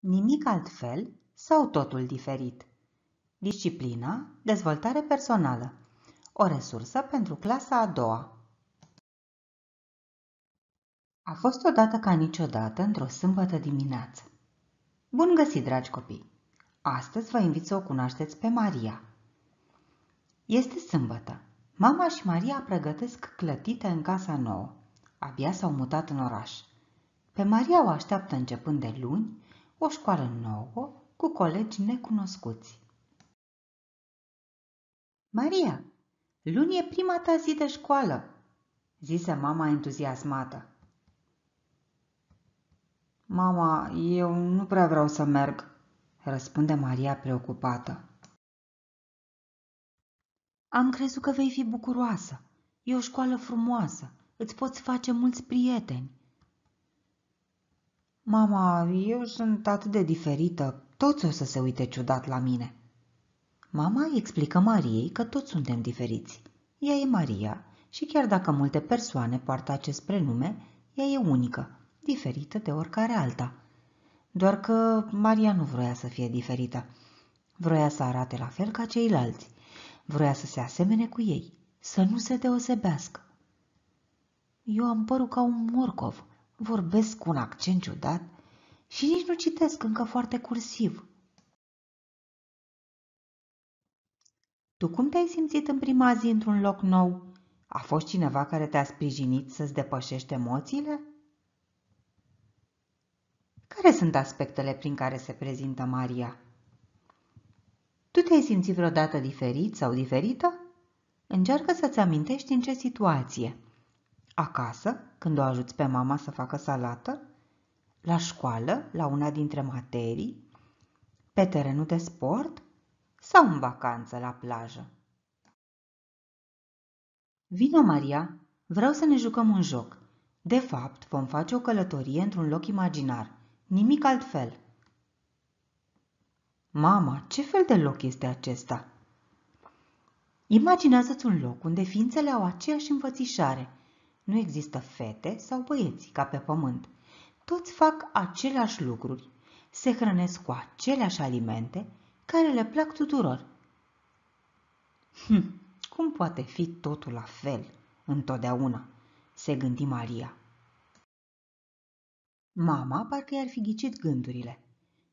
Nimic altfel sau totul diferit. Disciplina, dezvoltare personală. O resursă pentru clasa a doua. A fost odată ca niciodată într-o sâmbătă dimineață. Bun găsit, dragi copii! Astăzi vă invit să o cunoașteți pe Maria. Este sâmbătă. Mama și Maria pregătesc clătite în casa nouă. Abia s-au mutat în oraș. Pe Maria o așteaptă începând de luni o școală nouă cu colegi necunoscuți. Maria, luni e prima ta zi de școală, zise mama entuziasmată. Mama, eu nu prea vreau să merg, răspunde Maria preocupată. Am crezut că vei fi bucuroasă. E o școală frumoasă. Îți poți face mulți prieteni. Mama, eu sunt atât de diferită, toți o să se uite ciudat la mine. Mama îi explică Mariei că toți suntem diferiți. Ea e Maria și chiar dacă multe persoane poartă acest prenume, ea e unică, diferită de oricare alta. Doar că Maria nu vroia să fie diferită. Vroia să arate la fel ca ceilalți. Vroia să se asemene cu ei, să nu se deosebească. Eu am părul ca un morcov, vorbesc cu un accent ciudat și nici nu citesc încă foarte cursiv. Tu cum te-ai simțit în prima zi într-un loc nou? A fost cineva care te-a sprijinit să-ți depășești emoțiile? Care sunt aspectele prin care se prezintă Maria? Tu te-ai simțit vreodată diferit sau diferită? Încearcă să-ți amintești în ce situație – Acasă, când o ajuți pe mama să facă salată? La școală, la una dintre materii? Pe terenul de sport? Sau în vacanță la plajă? Vino, Maria, vreau să ne jucăm un joc. De fapt, vom face o călătorie într-un loc imaginar, nimic altfel. Mama, ce fel de loc este acesta? Imaginează-ți un loc unde ființele au aceeași înfățișare – nu există fete sau băieți ca pe pământ. Toți fac aceleași lucruri, se hrănesc cu aceleași alimente care le plac tuturor. Hm, cum poate fi totul la fel întotdeauna? se gândi Maria. Mama parcă i-ar fi ghicit gândurile.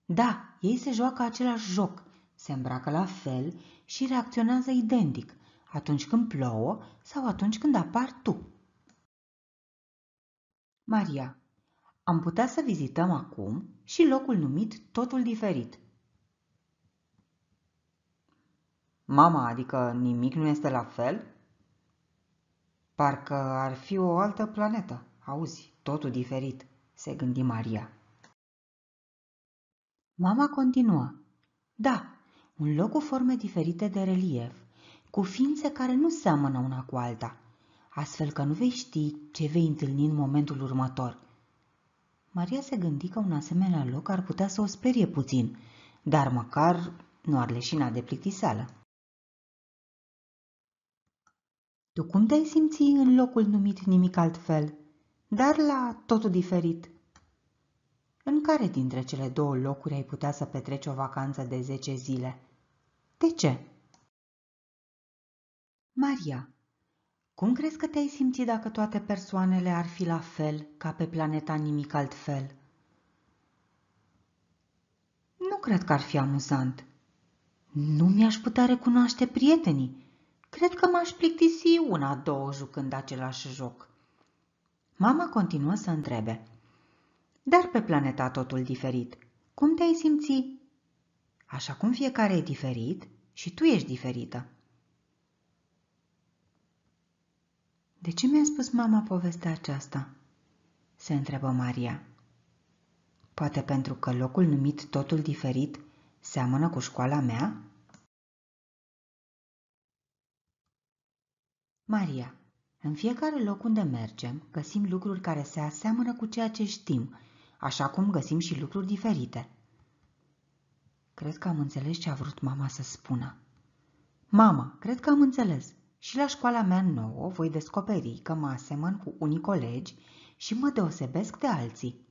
Da, ei se joacă același joc, se îmbracă la fel și reacționează identic atunci când plouă sau atunci când apar tu. Maria, am putea să vizităm acum și locul numit Totul Diferit. Mama, adică nimic nu este la fel? Parcă ar fi o altă planetă. Auzi, totul diferit, se gândi Maria. Mama continuă. Da, un loc cu forme diferite de relief, cu ființe care nu seamănă una cu alta – astfel că nu vei ști ce vei întâlni în momentul următor. Maria se gândi că un asemenea loc ar putea să o sperie puțin, dar măcar nu ar leșina de plictiseală. Tu cum te-ai simți în locul numit nimic altfel, dar la totul diferit? În care dintre cele două locuri ai putea să petreci o vacanță de 10 zile? De ce? Maria cum crezi că te-ai simți dacă toate persoanele ar fi la fel ca pe planeta nimic altfel? Nu cred că ar fi amuzant. Nu mi-aș putea recunoaște prietenii. Cred că m-aș plictisi una-două jucând același joc. Mama continuă să întrebe. Dar pe planeta totul diferit. Cum te-ai simți? Așa cum fiecare e diferit și tu ești diferită. De ce mi-a spus mama povestea aceasta?" se întrebă Maria. Poate pentru că locul numit totul diferit seamănă cu școala mea? Maria, în fiecare loc unde mergem, găsim lucruri care se aseamănă cu ceea ce știm, așa cum găsim și lucruri diferite. Cred că am înțeles ce a vrut mama să spună. Mama, cred că am înțeles. Și la școala mea nouă voi descoperi că mă asemăn cu unii colegi și mă deosebesc de alții.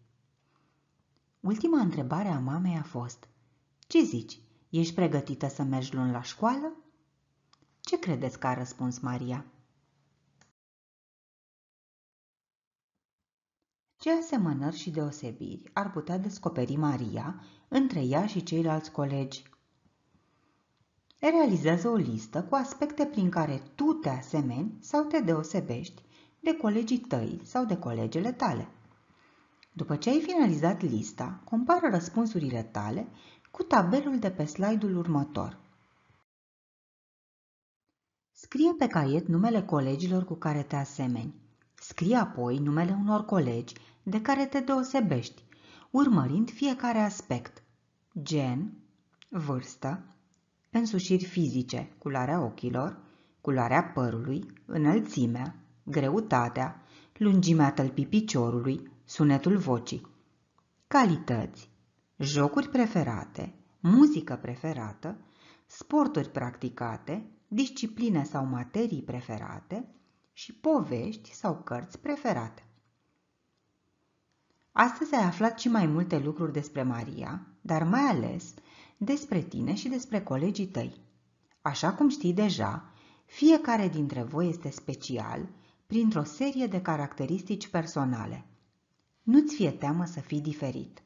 Ultima întrebare a mamei a fost Ce zici? Ești pregătită să mergi luni la școală? Ce credeți că a răspuns Maria? Ce asemănări și deosebiri ar putea descoperi Maria între ea și ceilalți colegi? Realizează o listă cu aspecte prin care tu te asemeni sau te deosebești de colegii tăi sau de colegele tale. După ce ai finalizat lista, compară răspunsurile tale cu tabelul de pe slide-ul următor. Scrie pe caiet numele colegilor cu care te asemeni. Scrie apoi numele unor colegi de care te deosebești, urmărind fiecare aspect. Gen, vârstă, însușiri fizice, culoarea ochilor, culoarea părului, înălțimea, greutatea, lungimea tălpii piciorului, sunetul vocii. Calități, jocuri preferate, muzică preferată, sporturi practicate, discipline sau materii preferate și povești sau cărți preferate. Astăzi ai aflat și mai multe lucruri despre Maria, dar mai ales despre tine și despre colegii tăi. Așa cum știi deja, fiecare dintre voi este special printr-o serie de caracteristici personale. Nu-ți fie teamă să fii diferit.